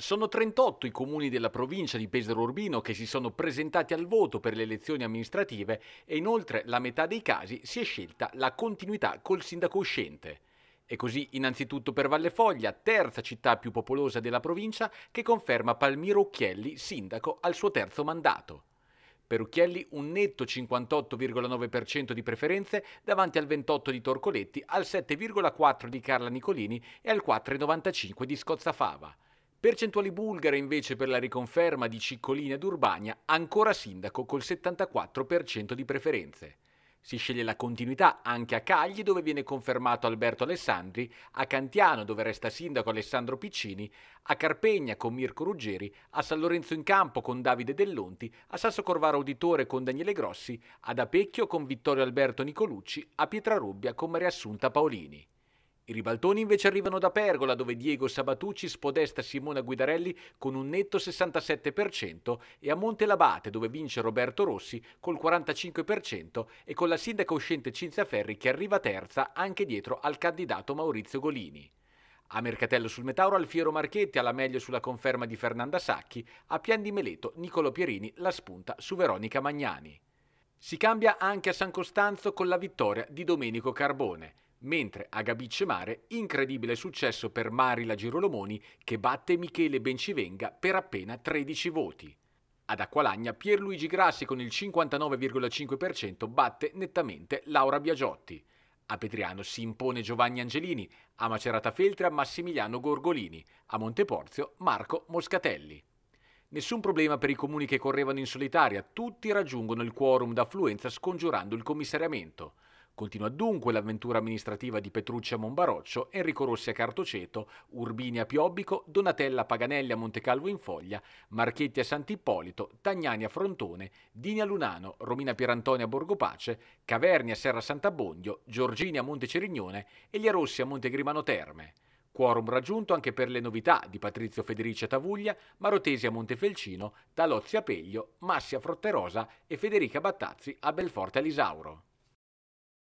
Sono 38 i comuni della provincia di Pesaro Urbino che si sono presentati al voto per le elezioni amministrative e inoltre la metà dei casi si è scelta la continuità col sindaco uscente. E così innanzitutto per Valle Foglia, terza città più popolosa della provincia, che conferma Palmiro Occhielli sindaco al suo terzo mandato. Per Occhielli un netto 58,9% di preferenze davanti al 28 di Torcoletti, al 7,4 di Carla Nicolini e al 4,95 di Scozzafava. Percentuali bulgare invece per la riconferma di Ciccolini ed Urbania, ancora sindaco col 74% di preferenze. Si sceglie la continuità anche a Cagli dove viene confermato Alberto Alessandri, a Cantiano dove resta sindaco Alessandro Piccini, a Carpegna con Mirko Ruggeri, a San Lorenzo in Campo con Davide Dell'Onti, a Sasso Corvara Auditore con Daniele Grossi, ad Apecchio con Vittorio Alberto Nicolucci, a Pietrarubbia con Maria Assunta Paolini. I ribaltoni invece arrivano da Pergola, dove Diego Sabatucci spodesta Simona Guidarelli con un netto 67% e a Montelabate, dove vince Roberto Rossi col 45% e con la sindaca uscente Cinzia Ferri che arriva terza anche dietro al candidato Maurizio Golini. A Mercatello sul Metauro Alfiero Marchetti alla meglio sulla conferma di Fernanda Sacchi, a Pian di Meleto Nicolo Pierini la spunta su Veronica Magnani. Si cambia anche a San Costanzo con la vittoria di Domenico Carbone mentre a Gabice Mare incredibile successo per Marila Girolomoni che batte Michele Bencivenga per appena 13 voti. Ad Acqualagna Pierluigi Grassi con il 59,5% batte nettamente Laura Biagiotti. A Petriano si impone Giovanni Angelini, a Macerata Feltra Massimiliano Gorgolini, a Monteporzio Marco Moscatelli. Nessun problema per i comuni che correvano in solitaria, tutti raggiungono il quorum d'affluenza scongiurando il commissariamento. Continua dunque l'avventura amministrativa di Petruccia Monbaroccio, Enrico Rossi a Cartoceto, Urbini a Piobbico, Donatella Paganelli a Montecalvo in Foglia, Marchetti a Sant'Ippolito, Tagnani a Frontone, Dini a Lunano, Romina Pierantoni a Borgopace, Caverni a Serra Sant'Abbondio, Giorgini a Monte Cerignone, Elia Rossi a Monte Grimano Terme. Quorum raggiunto anche per le novità di Patrizio Federici a Tavuglia, Marotesi a Montefelcino, Talozzi a Peglio, Massi a Frotterosa e Federica Battazzi a Belforte Alisauro.